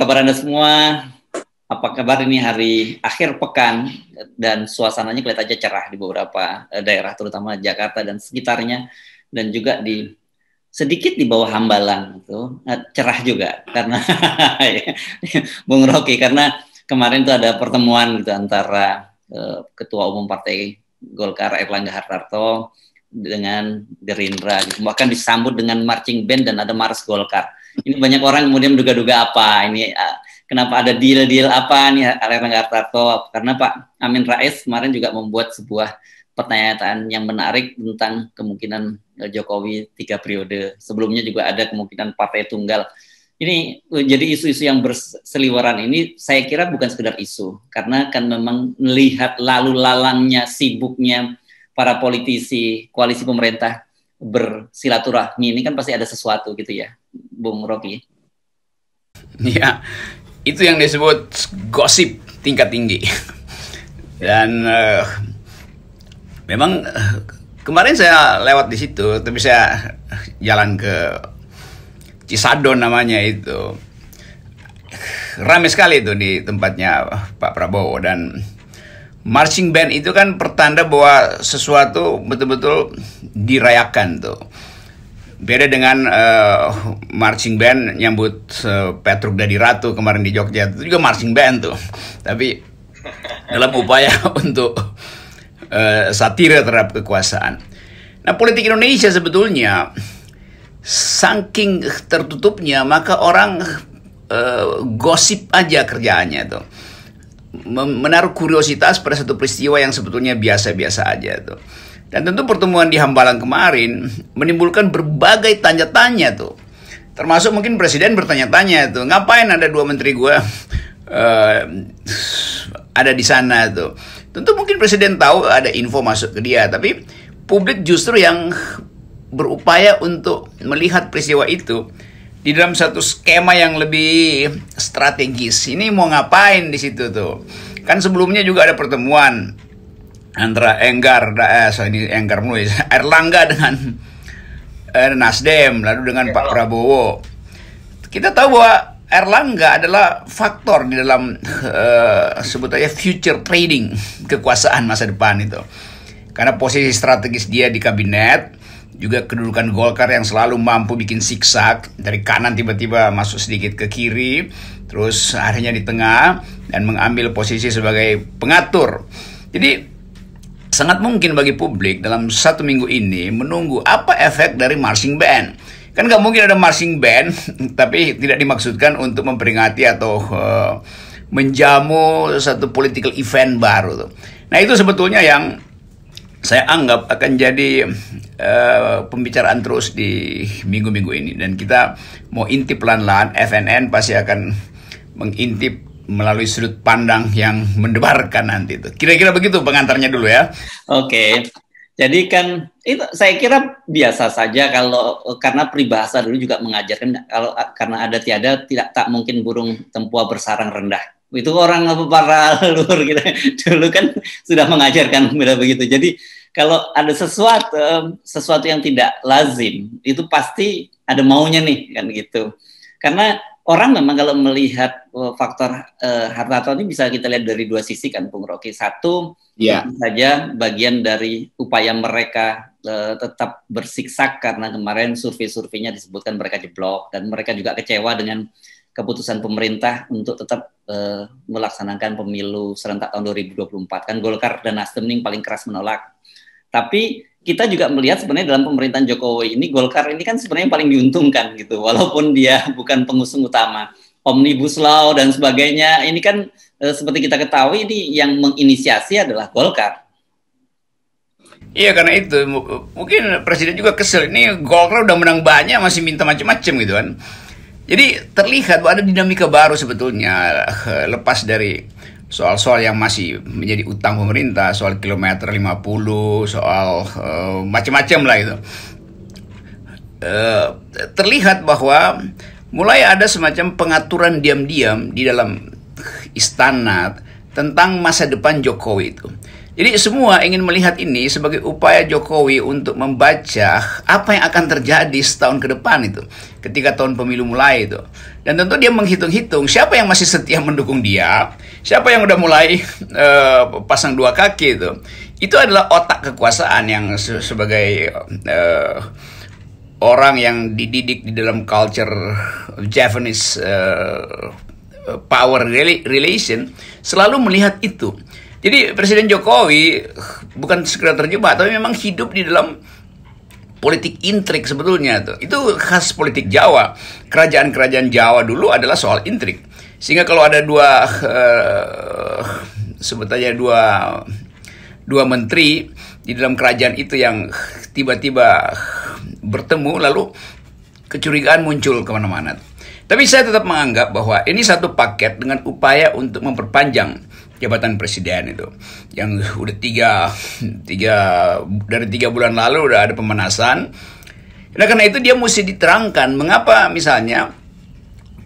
kabar Anda semua? Apa kabar ini hari akhir pekan dan suasananya kelihatannya cerah di beberapa eh, daerah terutama Jakarta dan sekitarnya dan juga di sedikit di bawah Hambalang itu eh, cerah juga karena Bung Rocky karena kemarin itu ada pertemuan gitu antara eh, ketua umum Partai Golkar Erlangga Hartarto dengan Gerindra gitu. bahkan disambut dengan marching band dan ada Mars Golkar ini banyak orang kemudian menduga-duga apa ini uh, kenapa ada deal-deal apa nih Erlangga Hartarto karena Pak Amin Rais kemarin juga membuat sebuah pertanyaan yang menarik tentang kemungkinan eh, Jokowi tiga periode sebelumnya juga ada kemungkinan partai tunggal ini eh, jadi isu-isu yang berseliweran ini saya kira bukan sekedar isu karena kan memang melihat lalu lalangnya sibuknya para politisi koalisi pemerintah bersilaturahmi ini kan pasti ada sesuatu gitu ya, Bung Rocky. Ya, itu yang disebut gosip tingkat tinggi. Dan uh, memang uh, kemarin saya lewat di situ, tapi saya jalan ke Cisadon namanya itu. Rame sekali itu di tempatnya Pak Prabowo dan marching band itu kan pertanda bahwa sesuatu betul-betul dirayakan tuh. Beda dengan uh, marching band nyambut uh, Petruk dari Ratu kemarin di Jogja itu juga marching band tuh. Tapi dalam upaya untuk uh, eh, satire terhadap kekuasaan. Nah, politik Indonesia sebetulnya saking tertutupnya maka orang uh, gosip aja kerjaannya tuh menaruh kuriositas pada satu peristiwa yang sebetulnya biasa-biasa aja tuh. Dan tentu pertemuan di Hambalang kemarin menimbulkan berbagai tanya tanya tuh. Termasuk mungkin presiden bertanya-tanya tuh, ngapain ada dua menteri gua uh, ada di sana tuh. Tentu mungkin presiden tahu ada info masuk ke dia, tapi publik justru yang berupaya untuk melihat peristiwa itu di dalam satu skema yang lebih strategis. Ini mau ngapain di situ tuh? Kan sebelumnya juga ada pertemuan antara Enggar, eh, sorry, ini Enggar mulai ya. Erlangga dengan eh, Nasdem, lalu dengan Pak iya. Prabowo. Kita tahu bahwa Erlangga adalah faktor di dalam uh, sebut aja future trading kekuasaan masa depan itu. Karena posisi strategis dia di kabinet, juga kedudukan Golkar yang selalu mampu bikin siksak dari kanan tiba-tiba masuk sedikit ke kiri terus akhirnya di tengah dan mengambil posisi sebagai pengatur jadi sangat mungkin bagi publik dalam satu minggu ini menunggu apa efek dari marching band kan nggak mungkin ada marching band tapi tidak dimaksudkan untuk memperingati atau uh, menjamu satu political event baru tuh. nah itu sebetulnya yang saya anggap akan jadi uh, pembicaraan terus di minggu-minggu ini dan kita mau intip pelan-pelan FNN pasti akan mengintip melalui sudut pandang yang mendebarkan nanti itu. Kira-kira begitu pengantarnya dulu ya. Oke. Jadi kan itu saya kira biasa saja kalau karena peribahasa dulu juga mengajarkan kalau karena ada tiada tidak tak mungkin burung tempua bersarang rendah itu orang apa para leluhur kita gitu. dulu kan sudah mengajarkan bela begitu. Jadi kalau ada sesuatu sesuatu yang tidak lazim itu pasti ada maunya nih kan gitu. Karena orang memang kalau melihat e, faktor uh, harta atau ini bisa kita lihat dari dua sisi kan Bung Rocky. Satu yeah. Iya. saja bagian dari upaya mereka uh, tetap bersiksa karena kemarin survei-surveinya disebutkan mereka jeblok dan mereka juga kecewa dengan keputusan pemerintah untuk tetap uh, melaksanakan pemilu serentak tahun 2024 kan Golkar dan Nasdem ini paling keras menolak. Tapi kita juga melihat sebenarnya dalam pemerintahan Jokowi ini Golkar ini kan sebenarnya paling diuntungkan gitu walaupun dia bukan pengusung utama omnibus law dan sebagainya ini kan e, seperti kita ketahui ini yang menginisiasi adalah Golkar. Iya karena itu mungkin presiden juga kesel ini Golkar udah menang banyak masih minta macam-macam gitu kan. Jadi terlihat bahwa ada dinamika baru sebetulnya eh, lepas dari soal-soal yang masih menjadi utang pemerintah, soal kilometer 50, soal uh, macam-macam lah itu. Uh, terlihat bahwa mulai ada semacam pengaturan diam-diam di dalam istana tentang masa depan Jokowi itu. Jadi semua ingin melihat ini sebagai upaya Jokowi untuk membaca apa yang akan terjadi setahun ke depan itu ketika tahun pemilu mulai itu. Dan tentu dia menghitung-hitung siapa yang masih setia mendukung dia, siapa yang udah mulai uh, pasang dua kaki itu. Itu adalah otak kekuasaan yang se sebagai uh, orang yang dididik di dalam culture Japanese uh, eh, power relation selalu melihat itu. Jadi Presiden Jokowi bukan sekedar terjebak, tapi memang hidup di dalam politik intrik sebetulnya tuh. Itu khas politik Jawa. Kerajaan-kerajaan Jawa dulu adalah soal intrik. Sehingga kalau ada dua uh, eh, sebetulnya dua dua menteri di dalam kerajaan itu yang tiba-tiba bertemu lalu kecurigaan muncul kemana-mana. Tapi saya tetap menganggap bahwa ini satu paket dengan upaya untuk memperpanjang jabatan presiden itu yang udah tiga, tiga dari tiga bulan lalu udah ada pemanasan. Nah karena itu dia mesti diterangkan mengapa misalnya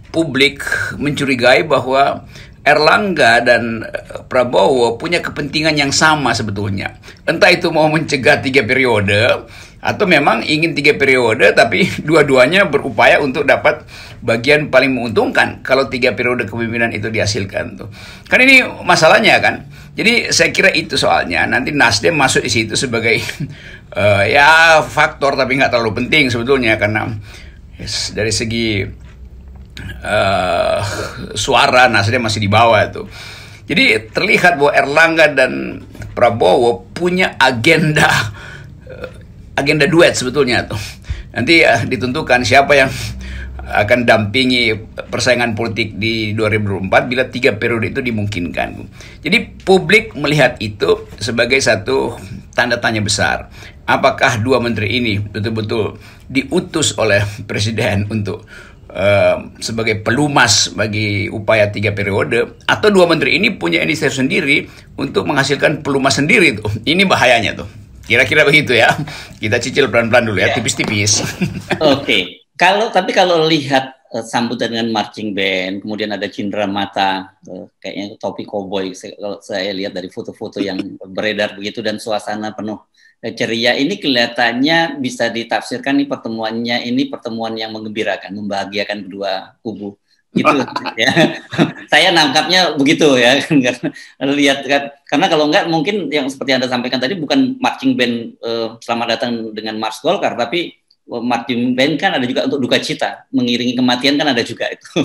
publik mencurigai bahwa Erlangga dan eh, Prabowo punya kepentingan yang sama sebetulnya. Entah itu mau mencegah tiga periode atau memang ingin tiga periode tapi dua-duanya berupaya untuk dapat bagian paling menguntungkan kalau tiga periode kepemimpinan itu dihasilkan tuh. Kan ini masalahnya kan. Jadi saya kira itu soalnya. Nanti Nasdem masuk di situ sebagai uh, ya faktor tapi nggak terlalu penting sebetulnya karena yes, dari segi uh, suara Nasdem masih di bawah itu. Jadi terlihat bahwa Erlangga dan Prabowo punya agenda eh, agenda duet sebetulnya tuh. Nanti ya ditentukan siapa yang akan dampingi persaingan politik di 2024 bila tiga periode itu dimungkinkan. Jadi publik melihat itu sebagai satu tanda tanya besar. Apakah dua menteri ini betul-betul diutus oleh presiden untuk uh, sebagai pelumas bagi upaya tiga periode atau dua menteri ini punya inisiatif sendiri untuk menghasilkan pelumas sendiri tuh. Ini bahayanya tuh. Kira-kira begitu ya. Kita cicil pelan-pelan dulu ya, ya. tipis-tipis. Oke. Okay. Kalau tapi kalau lihat uh, sambutan dengan marching band, kemudian ada cindera mata, uh, kayaknya topi koboi kalau saya lihat dari foto-foto yang beredar begitu dan suasana penuh eh, ceria ini kelihatannya bisa ditafsirkan nih pertemuannya ini pertemuan yang mengembirakan, membahagiakan kedua kubu gitu ya. saya nangkapnya begitu ya lihat kan karena kalau enggak mungkin yang seperti anda sampaikan tadi bukan marching band uh, selamat datang dengan Mars Golkar tapi Oh, Martin Ben kan ada juga untuk duka cita, mengiringi kematian kan ada juga itu.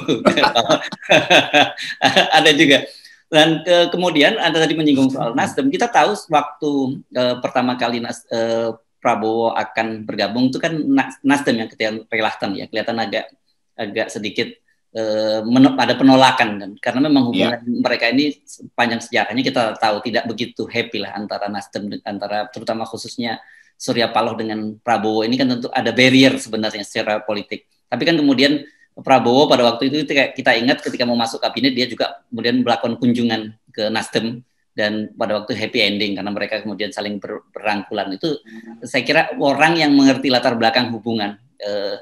ada juga. Dan ke, kemudian Anda tadi menyinggung soal Nasdem, kita tahu waktu e, pertama kali Nas, e, Prabowo akan bergabung itu kan Nasdem yang kelihatan relatan ya, kelihatan agak agak sedikit e, eh, men ada penolakan kan karena memang iya. hubungan yeah. mereka ini panjang sejarahnya kita tahu tidak begitu happy lah antara Nasdem antara terutama khususnya Surya Paloh dengan Prabowo ini kan tentu ada barrier sebenarnya secara politik. Tapi kan kemudian Prabowo pada waktu itu kita ingat ketika mau masuk kabinet dia juga kemudian melakukan kunjungan ke Nasdem dan pada waktu happy ending karena mereka kemudian saling berangkulan itu saya kira orang yang mengerti latar belakang hubungan eh,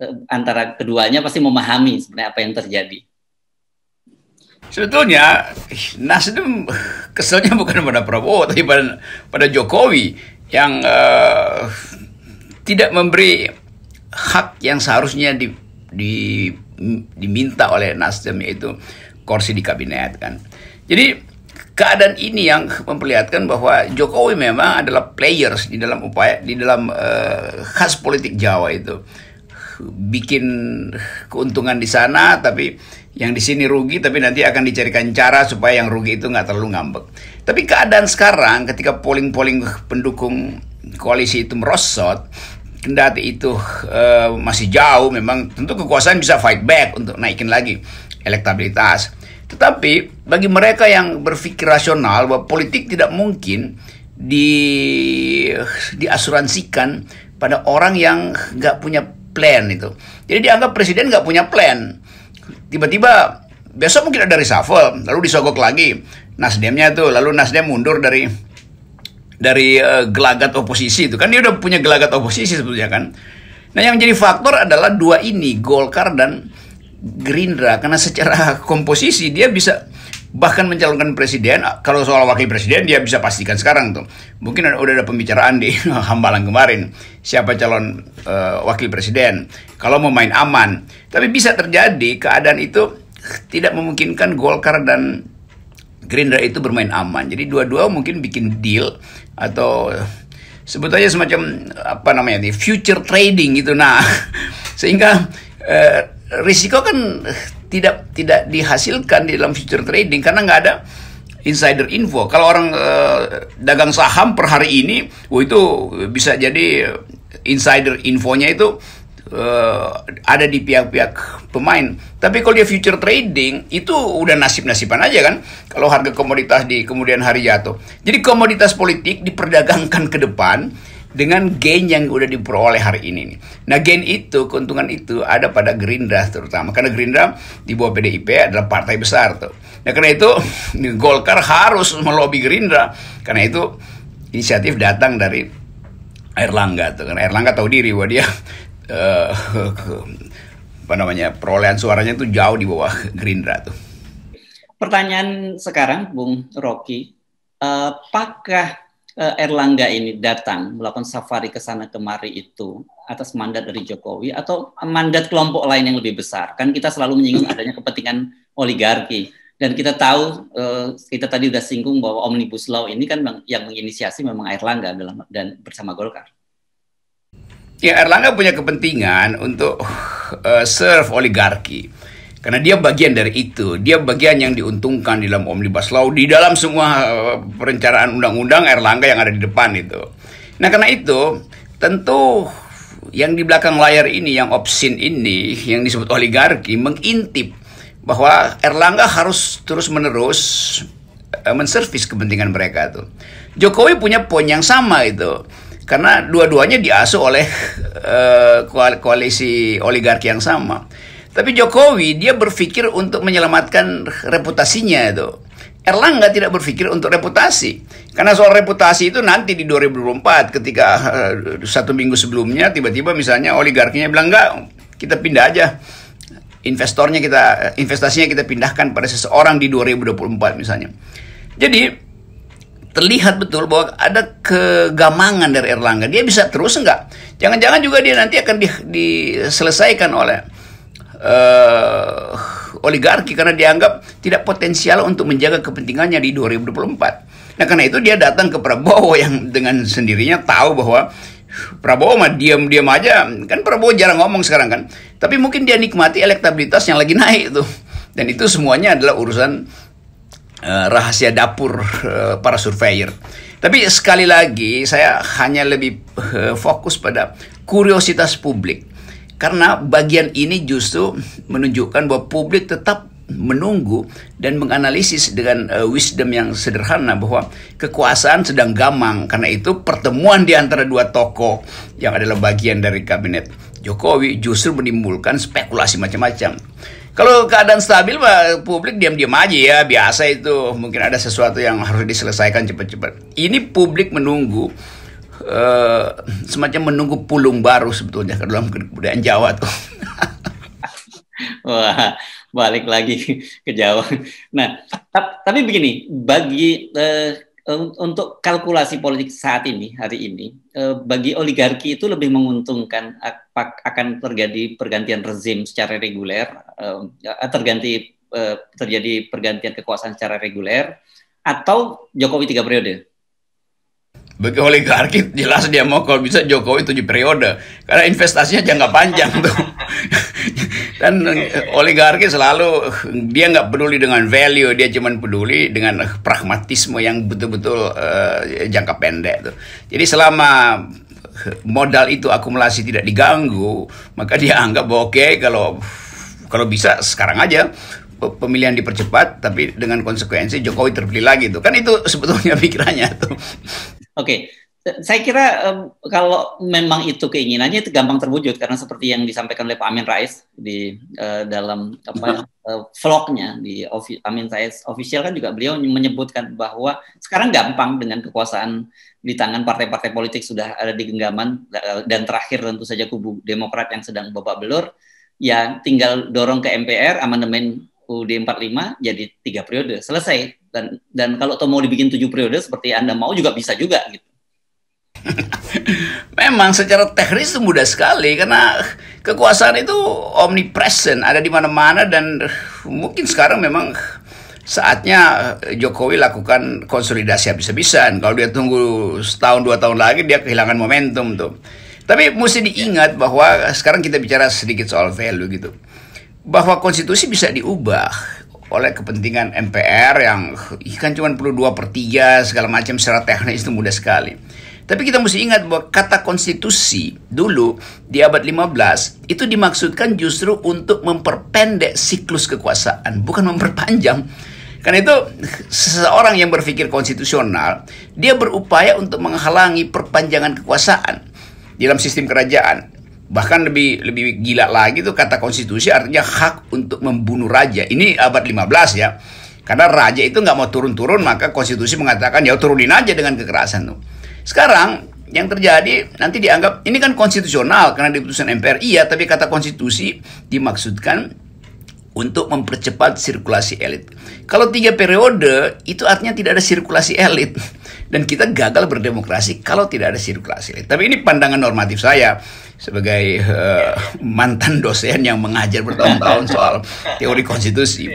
eh antara keduanya pasti memahami sebenarnya apa yang terjadi. Sebetulnya Nasdem eh, keselnya bukan pada Prabowo tapi pada, pada Jokowi yang uh, tidak memberi hak yang seharusnya di, di, diminta oleh Nasdem yaitu kursi di kabinet kan. Jadi keadaan ini yang memperlihatkan bahwa Jokowi memang adalah players di dalam upaya di dalam uh, khas politik Jawa itu bikin keuntungan di sana tapi yang di sini rugi tapi nanti akan dicarikan cara supaya yang rugi itu nggak terlalu ngambek. Tapi keadaan sekarang ketika polling-polling pendukung koalisi itu merosot, kendati itu uh, masih jauh memang tentu kekuasaan bisa fight back untuk naikin lagi elektabilitas. Tetapi bagi mereka yang berpikir rasional bahwa politik tidak mungkin di diasuransikan pada orang yang nggak punya plan itu. Jadi dianggap presiden nggak punya plan tiba-tiba besok mungkin ada reshuffle lalu disogok lagi Nasdemnya tuh lalu Nasdem mundur dari dari uh, gelagat oposisi itu kan dia udah punya gelagat oposisi sebetulnya kan nah yang menjadi faktor adalah dua ini Golkar dan Gerindra karena secara komposisi dia bisa bahkan mencalonkan presiden kalau soal wakil presiden dia bisa pastikan sekarang tuh mungkin udah ada pembicaraan di Hambalang kemarin siapa calon uh, wakil presiden kalau mau main aman tapi bisa terjadi keadaan itu tidak memungkinkan Golkar dan Gerindra itu bermain aman jadi dua-dua mungkin bikin deal atau eh, sebetulnya semacam apa namanya nih future trading gitu nah sehingga uh, risiko kan tidak tidak dihasilkan di dalam future trading karena nggak ada insider info. Kalau orang e, dagang saham per hari ini, wah oh itu bisa jadi eh, insider infonya itu e, ada di pihak-pihak pemain. Tapi kalau dia future trading itu udah nasib-nasiban aja kan. Kalau harga komoditas di kemudian hari jatuh. Jadi komoditas politik diperdagangkan ke depan dengan gain yang udah diperoleh hari ini nih. Nah gain itu keuntungan itu ada pada Gerindra terutama karena Gerindra di bawah PDIP adalah partai besar tuh. Nah karena itu Golkar harus melobi Gerindra karena itu inisiatif datang dari Erlangga tuh karena Erlangga tahu diri bahwa dia uh, apa namanya perolehan suaranya itu jauh di bawah Gerindra tuh. Pertanyaan sekarang Bung Rocky, eh, apakah Eh, Erlangga ini datang melakukan safari ke sana kemari itu atas mandat dari Jokowi atau mandat kelompok lain yang lebih besar? Kan kita selalu menyinggung adanya kepentingan oligarki dan kita tahu eh, kita tadi sudah singgung bahwa omnibus law ini kan yang menginisiasi memang Erlangga dalam dan bersama Golkar. Ya Erlangga punya kepentingan untuk uh, serve oligarki karena dia bagian dari itu, dia bagian yang diuntungkan di dalam omnibus law, di dalam semua eh, perencanaan undang-undang Erlangga yang ada di depan itu. Nah karena itu tentu yang di belakang layar ini, yang obsin ini, yang disebut oligarki mengintip bahwa Erlangga harus terus-menerus eh, menservis kepentingan mereka itu. Jokowi punya poin yang sama itu karena dua-duanya diasuh oleh uh, koalisi oligarki yang sama. Tapi Jokowi dia berpikir untuk menyelamatkan reputasinya itu. Erlangga tidak berpikir untuk reputasi. Karena soal reputasi itu nanti di 2024 ketika eh, satu minggu sebelumnya tiba-tiba misalnya oligarkinya bilang enggak, kita pindah aja investornya kita eh, investasinya kita pindahkan pada seseorang di 2024 misalnya. Jadi terlihat betul bahwa ada kegamangan dari Erlangga. Dia bisa terus enggak? Jangan-jangan juga dia nanti akan di, diselesaikan oleh uh, oligarki karena dianggap tidak potensial untuk menjaga kepentingannya di 2024. Nah karena itu dia datang ke Prabowo yang dengan sendirinya tahu bahwa Prabowo mah diam-diam aja kan Prabowo jarang ngomong sekarang kan tapi mungkin dia nikmati elektabilitas yang lagi naik tuh dan itu semuanya adalah urusan uh, rahasia dapur uh, para surveyor tapi sekali lagi saya hanya lebih uh, fokus pada kuriositas publik karena bagian ini justru menunjukkan bahwa publik tetap menunggu dan menganalisis dengan uh, wisdom yang sederhana bahwa kekuasaan sedang gamang karena itu pertemuan di antara dua tokoh yang adalah bagian dari kabinet Jokowi justru menimbulkan spekulasi macam-macam. Kalau keadaan stabil, bah, publik diam-diam aja ya, biasa itu. Mungkin ada sesuatu yang harus diselesaikan cepat-cepat. Ini publik menunggu Eh, semacam menunggu pulung baru sebetulnya ke dalam kebudayaan Jawa tuh. Wah, balik lagi ke Jawa. Nah, tapi begini, bagi uh, untuk kalkulasi politik saat ini, hari ini, eh, bagi oligarki itu lebih menguntungkan akan terjadi pergantian rezim secara reguler, terganti terjadi pergantian kekuasaan secara reguler, atau Jokowi tiga periode bagi oligarki jelas dia mau kalau bisa Jokowi tujuh periode karena investasinya jangka panjang tuh dan oligarki selalu dia nggak peduli dengan value dia cuman peduli dengan pragmatisme yang betul-betul uh, jangka pendek tuh jadi selama eh, modal itu akumulasi tidak diganggu maka dia anggap oke okay, kalau kalau bisa sekarang aja pemilihan dipercepat tapi dengan konsekuensi Jokowi terpilih lagi tuh kan itu sebetulnya pikirannya tuh Oke, okay. saya kira um, kalau memang itu keinginannya itu gampang terwujud karena seperti yang disampaikan oleh Pak Amin Rais di uh, dalam apa uh, vlognya di Ovi, Amin Rais official kan juga beliau menyebutkan bahwa sekarang gampang dengan kekuasaan di tangan partai-partai politik sudah ada di genggaman eh, dan terakhir tentu saja kubu Demokrat yang sedang babak belur ya tinggal dorong ke MPR amandemen UUD 45 jadi tiga periode selesai dan dan kalau mau dibikin tujuh periode seperti anda mau juga bisa juga gitu Memang secara teknis itu mudah sekali karena kekuasaan itu omnipresent, ada di mana-mana dan mungkin sekarang memang saatnya Jokowi lakukan konsolidasi habis-habisan. Kalau dia tunggu setahun dua tahun lagi dia kehilangan momentum tuh. Tapi mesti diingat bahwa sekarang kita bicara sedikit soal value gitu. Bahwa konstitusi bisa diubah oleh kepentingan MPR yang kan cuma perlu dua per 3 segala macam secara teknis itu mudah sekali. Tapi kita mesti ingat bahwa kata konstitusi dulu di abad 15 itu dimaksudkan justru untuk memperpendek siklus kekuasaan, bukan memperpanjang. Karena itu seseorang yang berpikir konstitusional, dia berupaya untuk menghalangi perpanjangan kekuasaan dalam sistem kerajaan. Bahkan lebih lebih gila lagi tuh kata konstitusi artinya hak untuk membunuh raja. Ini abad 15 ya. Karena raja itu nggak mau turun-turun maka konstitusi mengatakan ya turunin aja dengan kekerasan tuh. Sekarang yang terjadi nanti dianggap ini kan konstitusional karena di putusan MPR iya tapi kata konstitusi dimaksudkan untuk mempercepat sirkulasi elit. Kalau tiga periode itu artinya tidak ada sirkulasi elit. Dan kita gagal berdemokrasi kalau tidak ada sirkulasi. Tapi ini pandangan normatif saya sebagai uh, mantan dosen yang mengajar bertahun-tahun soal teori konstitusi.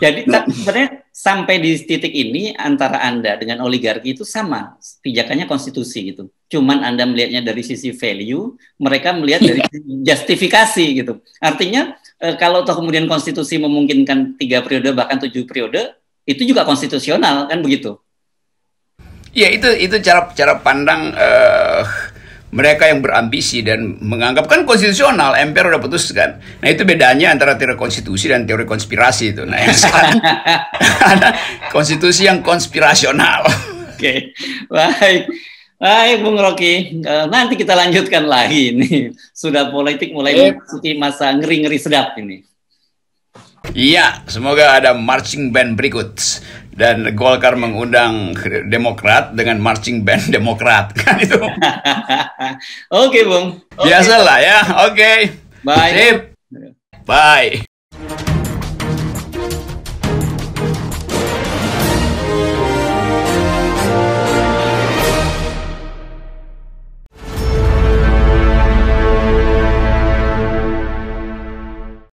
Jadi sebenarnya sampai di titik ini antara Anda dengan oligarki itu sama pijakannya konstitusi gitu. Cuman Anda melihatnya dari sisi value, mereka melihat dari iya. justifikasi gitu. Artinya eh, kalau toh kemudian konstitusi memungkinkan tiga periode bahkan tujuh periode, itu juga konstitusional kan begitu. Ya itu itu cara cara pandang uh, mereka yang berambisi dan menganggap kan konstitusional MPR udah putuskan. Nah itu bedanya antara teori konstitusi dan teori konspirasi itu. Nah yang sekarang ada konstitusi yang konspirasional. Oke, baik. Baik, Bung Rocky. Eh, nanti kita lanjutkan lagi ini. Sudah politik mulai eh. memasuki masa ngeri-ngeri sedap ini. Iya, semoga ada marching band berikut dan Golkar mengundang Demokrat dengan marching band Demokrat kan itu. Oke okay, bung. Okay. Biasalah ya. Oke. Okay. Bye. Sip. Bye.